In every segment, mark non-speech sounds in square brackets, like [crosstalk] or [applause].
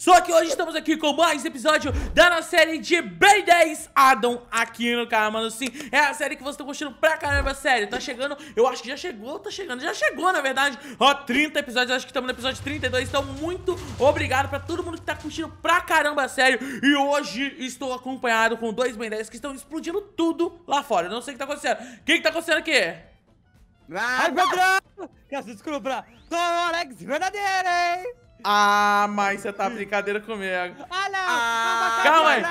Só que hoje estamos aqui com mais episódio da nossa série de Ben 10 Adam aqui no canal, mano. Sim, é a série que você tá curtindo pra caramba, sério. Tá chegando, eu acho que já chegou, tá chegando, já chegou, na verdade. Ó, 30 episódios, acho que estamos no episódio 32. Então, muito obrigado pra todo mundo que tá curtindo pra caramba, sério. E hoje estou acompanhado com dois Ben 10 que estão explodindo tudo lá fora. Eu não sei o que tá acontecendo. O que que tá acontecendo aqui? Ai, Ai, Pedrão! Quero desculpa! Sou o Alex verdadeiro, hein? Ah, mas você tá brincadeira comigo. Ah, não! Ah, calma aí!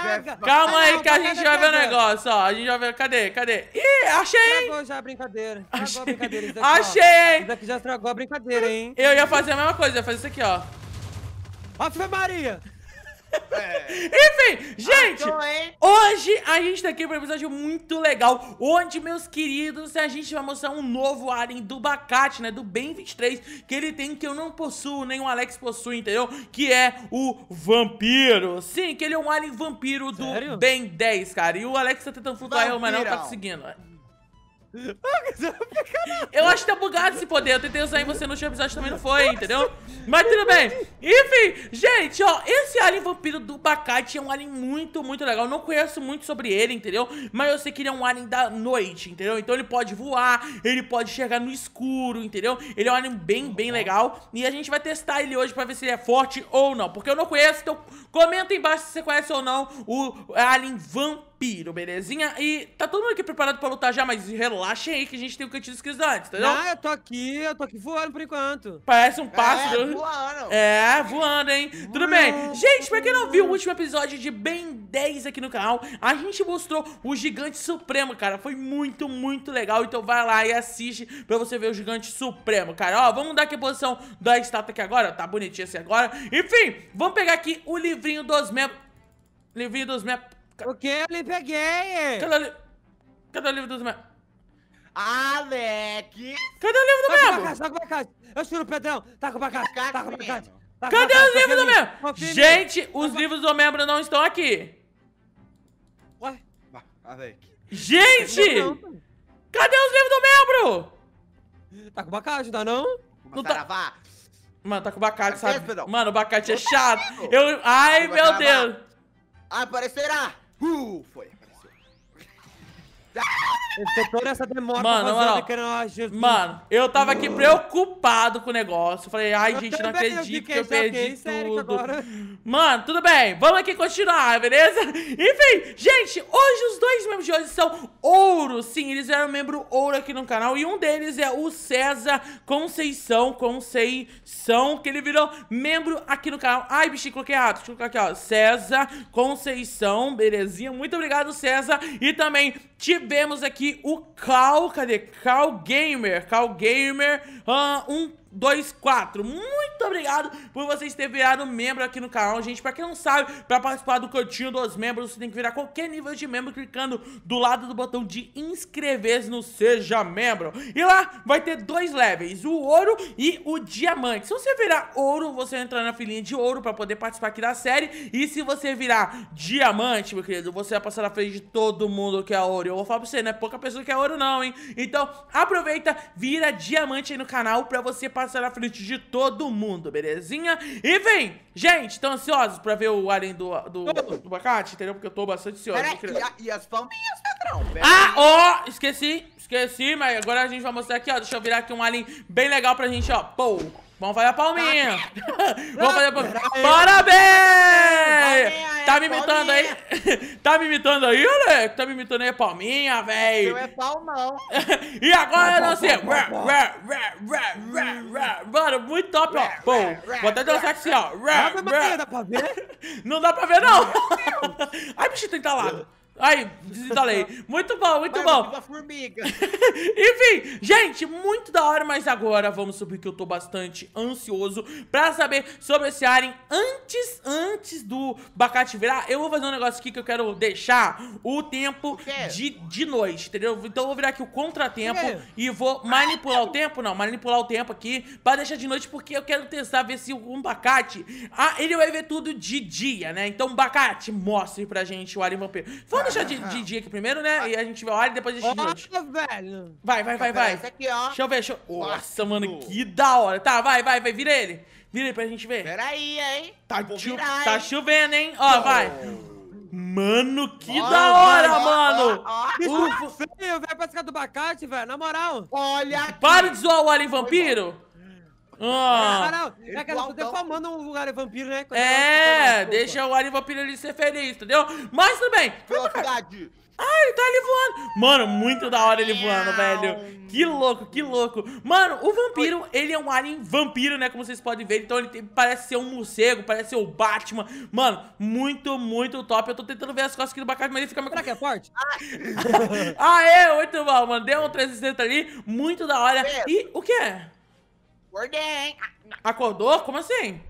Calma aí que a gente vai ver o negócio, ó. A gente vai ver. Cadê? Cadê? Ih, achei! Estragou já a brincadeira. Estragou achei. a brincadeira. achei! Isso daqui já estragou a brincadeira, hein? Eu ia fazer a mesma coisa, ia fazer isso aqui, ó. Ave Maria! É. [laughs] Enfim, gente! Hoje a gente tá aqui para um episódio muito legal, onde, meus queridos, a gente vai mostrar um novo alien do Bacate, né, do Ben 23, que ele tem que eu não possuo, nem o Alex possui, entendeu? Que é o Vampiro. Sim, que ele é um alien vampiro do Sério? Ben 10, cara. E o Alex tá tentando flutuar, mas não tá conseguindo. Eu acho que tá bugado esse poder. Eu tentei usar em você no último episódio também não foi, entendeu? Mas tudo bem. Enfim, gente, ó, esse alien vampiro do Bacate é um alien muito, muito legal. Eu não conheço muito sobre ele, entendeu? Mas eu sei que ele é um alien da noite, entendeu? Então ele pode voar, ele pode chegar no escuro, entendeu? Ele é um alien bem, bem legal. E a gente vai testar ele hoje pra ver se ele é forte ou não. Porque eu não conheço, então comenta aí embaixo se você conhece ou não o alien vampiro Vampiro, belezinha? E tá todo mundo aqui preparado pra lutar já, mas relaxem aí que a gente tem o cantinho dos antes, entendeu? Ah, eu tô aqui, eu tô aqui voando por enquanto. Parece um pássaro. É, voando. É, voando, hein? Voando. Tudo bem. Gente, pra quem não viu o último episódio de Ben 10 aqui no canal, a gente mostrou o Gigante Supremo, cara. Foi muito, muito legal. Então vai lá e assiste pra você ver o Gigante Supremo, cara. Ó, vamos dar aqui a posição da estátua aqui agora. Tá bonitinho assim agora. Enfim, vamos pegar aqui o livrinho dos membros. Livrinho dos membros. Eu Kelly, peguei! Cadê o livro? Cadê o livro dos membros? Alex! Cadê o livro do membro? com o bacate, Eu tiro o Pedrão. o bacate, tá com tá tá o bacate. Cadê os livros do membro? Gente, os livros do membro não estão aqui. Ué? Alex. Gente! Cadê os livros do membro? Tá com abacate, dá não? Não tá... Mano, tá com bacate, sabe? Mano, o bacate é chato. Eu... Ai, meu Deus. Ah, aparecerá! Uh, foi, apareceu. [laughs] Ah! toda essa demora mano, mano, eu... mano, eu tava aqui preocupado com o negócio. Eu falei, ai, eu gente, não acredito que, que eu é perdi tudo. Agora. Mano, tudo bem. Vamos aqui continuar, beleza? [laughs] Enfim, gente, hoje os dois membros de hoje são ouro. Sim, eles eram membro ouro aqui no canal. E um deles é o César Conceição. Conceição, que ele virou membro aqui no canal. Ai, bichinho, coloquei errado. Deixa eu colocar aqui, ó. César Conceição, belezinha. Muito obrigado, César. E também tivemos aqui aqui o Cal, cadê? Cal Gamer, Cal Gamer, uh, um 24. Muito obrigado por vocês terem virado membro aqui no canal, gente. Pra quem não sabe, pra participar do cantinho dos membros, você tem que virar qualquer nível de membro clicando do lado do botão de inscrever-se no Seja Membro. E lá vai ter dois levels, o ouro e o diamante. Se você virar ouro, você entra na filinha de ouro pra poder participar aqui da série. E se você virar diamante, meu querido, você vai passar na frente de todo mundo que é ouro. Eu vou falar pra você, não é pouca pessoa que é ouro não, hein? Então, aproveita, vira diamante aí no canal pra você participar passar a frente de todo mundo, belezinha? Enfim, gente, estão ansiosos pra ver o alien do, do, do abacate, entendeu? Porque eu tô bastante ansioso. Pera, e, a, e, as palminhas, patrão? ah, ó, oh, esqueci, esqueci, mas agora a gente vai mostrar aqui, ó. Deixa eu virar aqui um alien bem legal pra gente, ó. Pou. Vamos fazer a palminha. Tá [laughs] Vamos fazer a palminha. Tá Parabéns! Tá me imitando aí? [laughs] Tá me imitando aí, Alex? Tá me imitando aí, palminha, velho? Eu é palmão. [laughs] E agora eu não sei. Mano, muito top, ó. Bom, vou até dançar aqui, ó. Não dá pra ver, não. Ai, bicho, tem talado. Ai, desinstalei. Muito bom, muito Barba bom. formiga. [laughs] Enfim, gente, muito da hora, mas agora vamos subir que eu tô bastante ansioso pra saber sobre esse Aren antes, antes do Bacate virar. Eu vou fazer um negócio aqui que eu quero deixar o tempo de, de noite, entendeu? Então eu vou virar aqui o contratempo e vou ah, manipular ah, o tempo, não, manipular o tempo aqui pra deixar de noite, porque eu quero testar ver se o Bacate, ah, ele vai ver tudo de dia, né? Então, Bacate, mostre pra gente o Aren Vampiro. Vamos deixar de, de dia aqui primeiro, né? E a gente olha e depois a gente noite. velho. Vai, vai, vai, vai. Esse aqui, ó. Deixa eu ver, deixa eu... Nossa, mano, que da hora. Tá, vai, vai, vai. Vira ele. Vira ele pra gente ver. Pera aí, hein. Tá, chovendo virar, tá chovendo, hein. Ó, vai. Mano, que oh, da hora, oh, mano! Oh, uh. Ufa! É feio, velho, parece que é do abacate, velho, na moral. Olha aqui. Para de zoar o Alien Vampiro. Ah, ah não, é que eu tá defamando um lugar vampiro, né? Quando é, deixa o Ari Vampiro ali ser feliz, entendeu? Mas tudo bem. Velocidade. Ah, ele tá ali voando. Mano, muito da hora ele voando, velho. Que louco, que louco. Mano, o vampiro, ele é um alien vampiro, né? Como vocês podem ver. Então ele tem, parece ser um morcego, parece ser o Batman. Mano, muito, muito top. Eu tô tentando ver as costas aqui do Bacate, mas ele fica... mais Será que é forte? Ah. [laughs] ah, é, muito bom, mano. Deu um 360 ali, muito da hora. É. E o que é? Acordei. Acordou? Como assim?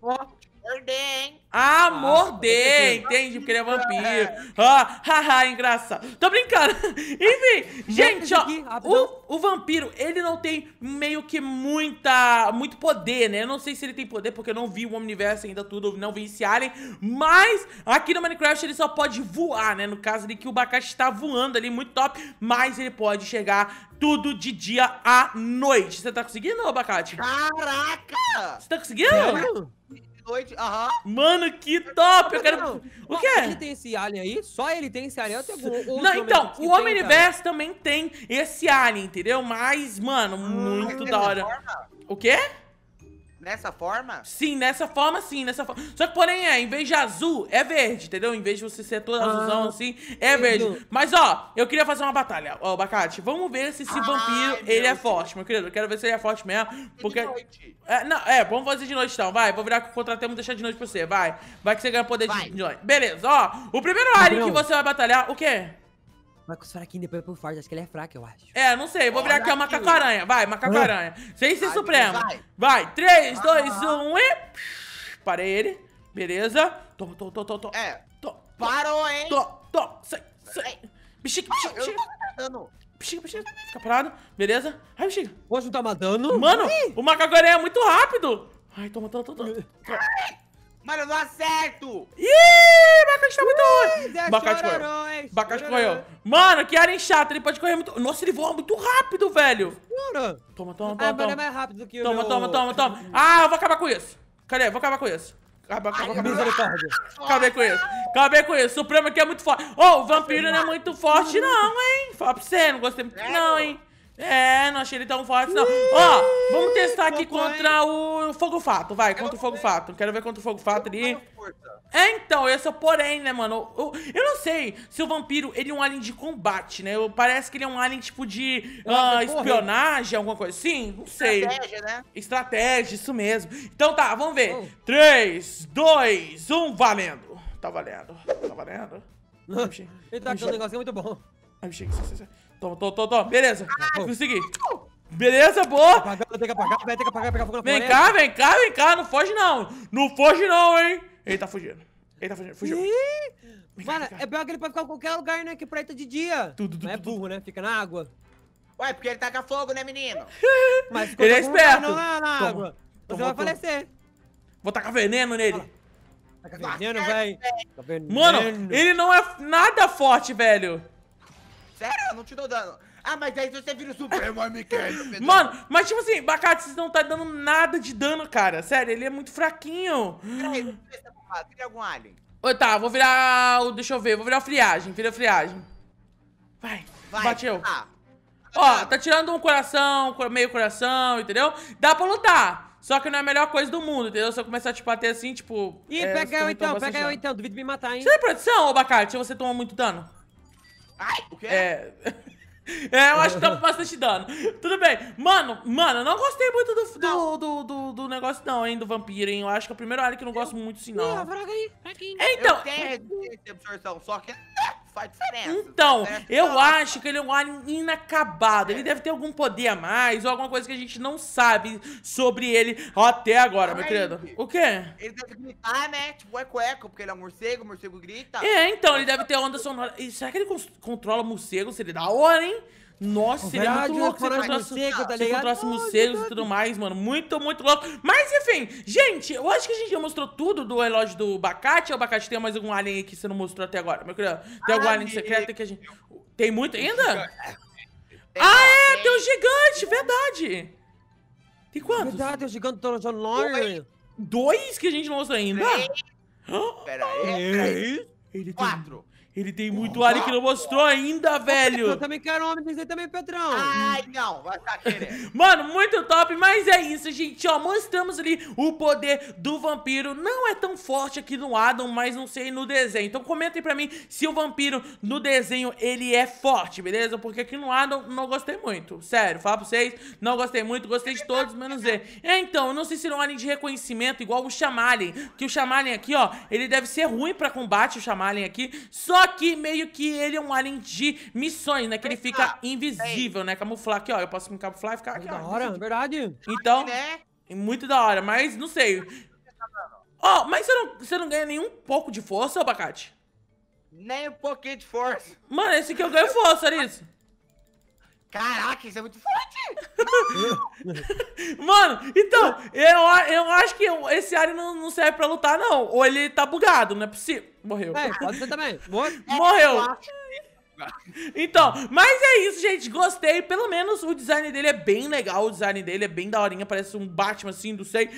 Oh. Morder, hein? Ah, ah morder, entende? Porque ele é vampiro. Ah, haha, engraçado. Tô brincando. [laughs] Enfim, gente, ó, o, o vampiro, ele não tem meio que muita, muito poder, né? Eu não sei se ele tem poder, porque eu não vi o Omniverse ainda tudo, não vi esse Alien. Mas aqui no Minecraft ele só pode voar, né? No caso ali que o bacate está voando ali, muito top. Mas ele pode chegar tudo de dia à noite. Você tá conseguindo, Abacate? Caraca! Você tá conseguindo? Sério? noite. Aham. Mano, que top! Eu quero. O quê? Ele tem esse alien aí? Só ele tem esse alien? Então, tem algum, não, então, o Omniverse universo também tem esse alien, entendeu? Mas, mano, ah, muito é da hora. O quê? Nessa forma? Sim, nessa forma sim, nessa forma. Só que porém é, em vez de azul, é verde, entendeu? Em vez de você ser todo ah, azulzão assim, é verde. Mas ó, eu queria fazer uma batalha. Ó, Bacate, vamos ver se esse Ai, vampiro, ele é forte, meu querido. Eu quero ver se ele é forte mesmo, porque... É, não, é, vamos fazer de noite então, vai. Vou virar contratemos deixar de noite pra você, vai. Vai que você ganha poder vai. de noite. Beleza, ó. O primeiro alien que você vai batalhar, o quê? Marcos Fraquinho depois pro Forte, acho que ele é fraco, eu acho. É, não sei, vou virar aqui ó, Macaco-Aranha. Vai, Macaco-Aranha. Sem ser Supremo. Vai, 3, 2, 1 e... Parei ele. Beleza. Tô, tô, tô, tô, tô. É. Parou, hein? Tô, tô. Sai, sai. Bexiga, bexiga, ah, bexiga. Bexiga, bexiga. Fica parado. Beleza. Ai, bexiga. Hoje não tá matando? Mano, o Macaco-Aranha é muito rápido. Ai, toma, toma, toma, toma. Mano, eu não acerto! Ih, Macaco tá muito ruim! Macaco atrás. Bacaxi né? correu. Mano, que área chata. Ele pode correr muito... Nossa, ele voa muito rápido, velho. Mano. Toma, toma, toma. Ah, toma. é mais rápido do que toma, o Toma, toma, toma, toma. Ah, eu vou acabar com isso. Cadê? Vou acabar com isso. Acaba, acaba, Misericórdia. Acabei com isso. Acabei com isso. Supremo aqui é muito forte. Ô, oh, o vampiro não é, é muito forte, não, hein? Fala pra você, não gostei muito, é, não, hein? É, não achei ele tão forte, não. Ó, vamos testar aqui contra o Fogo Fato, vai, contra o Fogo Fato. Quero ver contra o Fogo Fato ali. É, então, esse é o porém, né, mano? Eu, eu, não sei se o vampiro, ele é um alien de combate, né? Eu, parece que ele é um alien, tipo, de uh, espionagem, alguma coisa assim. Não sei. Estratégia, né? Estratégia, isso mesmo. Então tá, vamos ver. Hum. 3, 2, 1, valendo. Tá valendo, tá valendo. [laughs] ele tá achando um negócio muito bom. Ai, chega, Toma, toma, toma, toma. Beleza. Ah, Consegui. Beleza, boa. que apagar, que apagar, Vem cá, vem cá, vem cá. Não foge, não. Não foge, não, hein. Ele tá fugindo. Ele tá fugindo, fugiu. Ih, mano, é pior que ele pode ficar em qualquer lugar, né? Que preta de dia. Tudo, tudo, Não é burro, né? Fica na água. Ué, porque ele tá com fogo, né, menino? [laughs] Mas ele é esperto. Não, é, na água. Você vai falecer. Vou tacar veneno nele. Taca veneno, velho. Mano, ele não é nada forte, velho. Sério, não te dou dano. Ah, mas aí você vira o Supremo [laughs] MK. Mano, mas tipo assim, Bacate, vocês não tá dando nada de dano, cara. Sério, ele é muito fraquinho. Peraí, cria é algum alien. Oi, tá, vou virar o... Deixa eu ver, vou virar a friagem, vira a friagem. Vai, Vai bateu. Tá. Ó, tá tirando um coração, meio coração, entendeu? Dá pra lutar. Só que não é a melhor coisa do mundo, entendeu? Se eu começar a te bater assim, tipo... Ih, é, pega tá eu então, pega eu então. Duvido me matar, hein? Você tem produção, ô Você toma muito dano? Ai! O quê? É. [laughs] É, eu acho que tá bastante dano. Tudo bem. Mano, mano, eu não gostei muito do, do, do, do, do negócio não, hein, do vampiro, hein. Eu acho que é o primeiro área que eu não gosto eu, muito, sim, não. Não, fraga aí. Fraguinho. É, então... Eu tenho resistência absorção, só que faz diferença. Então, né? eu tá acho que ele é um alien inacabado. É. Ele deve ter algum poder a mais ou alguma coisa que a gente não sabe sobre ele até agora, meu querido. O quê? Ele deve gritar, né? Tipo, é eco, eco, porque ele é um morcego, o morcego grita. É, então, ele deve ter onda sonora. E será que ele controla morcego? Seria da hora, hein? Nossa, ele é muito louco. Você encontrar morcego, tá morcegos e tudo mais, mano. Muito, muito louco. Mas, enfim, gente, eu acho que a gente já mostrou tudo do relógio do Bacate. O Bacate tem mais algum alien aí que você não mostrou até agora, meu querido? Tem algum ah, alien secreto que a gente... Tem muito ainda? Ah, é! Tem um gigante, verdade! Tem quantos? Verdade, tem é um gigante do Dois que a gente não mostrou ainda? Pera aí. [gasps] É, é Quatro. Ele tem muito ali que não mostrou ainda, velho. Eu também quero um homem desse também, Pedrão. Ai, não, vai estar querendo. Mano, muito top, mas é isso, gente, ó. Mostramos ali o poder do vampiro. Não é tão forte aqui no Adam, mas não sei no desenho. Então comentem pra mim se o vampiro no desenho ele é forte, beleza? Porque aqui no Adam não gostei muito. Sério, fala pra vocês, não gostei muito. Gostei de todos, menos ele. É, então, não sei se não é um alien de reconhecimento igual o Chamalien. Que o Chamalien aqui, ó, ele deve ser ruim pra combate, o Chamalien aqui. Só só que meio que ele é um alien de missões, né? Que ele fica invisível, né? Camuflar aqui, ó. Eu posso me camuflar e ficar aqui, ó. Da hora, verdade. Então, né? muito da hora, mas não sei. Ó, oh, mas você não, você não ganha nenhum pouco de força, abacate? Nem um pouquinho de força. Mano, esse aqui eu ganho força, Aris. Caraca, isso é muito forte! [laughs] Mano, então, eu, eu acho que esse Ari não, não, serve pra lutar, não. Ou ele tá bugado, não é possível. Morreu. É, pode ser também. [laughs] Morreu. É, então, mas é isso, gente. Gostei. Pelo menos o design dele é bem legal. O design dele é bem daorinha. Parece um Batman, assim, do sei.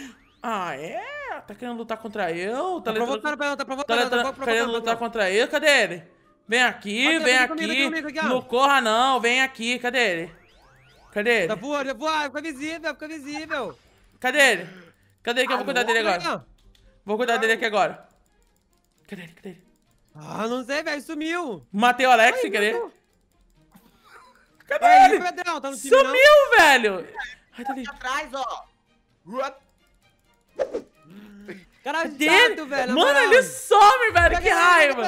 Ah, é? Tá querendo lutar contra eu? Tá, tá levando? provocando, tá provocando. Tá tá querendo tá lutar contra eu? Cadê ele? Vem aqui, vem aqui. Comigo, aqui não corra não, vem aqui. Cadê ele? Cadê ele? Tá voando, tá voando. Fica visível, fica visível. Cadê ele? Cadê ele que eu vou ah, cuidar dele agora? Não. Vou cuidar dele ah. aqui agora. Cadê ele? Cadê ele? Ah, não sei, velho. Sumiu. Matei o Alex sem querer. Cadê Ai, ele? Padrão, tá time, Sumiu, não. velho. Ai, tá ali. Atrás, ó. Caralho, velho. Mano, ele some, velho. Que raiva.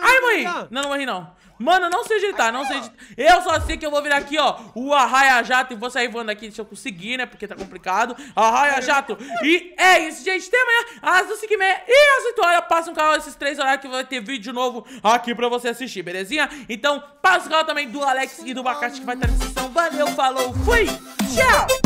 Ai, mãe. Não, não morri, não. Mano, não sei digitar, não sei digitar. Eu só sei que eu vou vir aqui, ó. O Arraia Jato. E vou sair voando aqui. Se eu conseguir, né? Porque tá complicado. Arraia Jato. E é isso, gente. Até amanhã. Às do e e às 8 horas. Passa um canal esses três horários que vai ter vídeo novo aqui pra você assistir, belezinha? Então, passa o canal também do Alex e do Bacate que vai estar na descrição. Valeu, falou, fui. Tchau.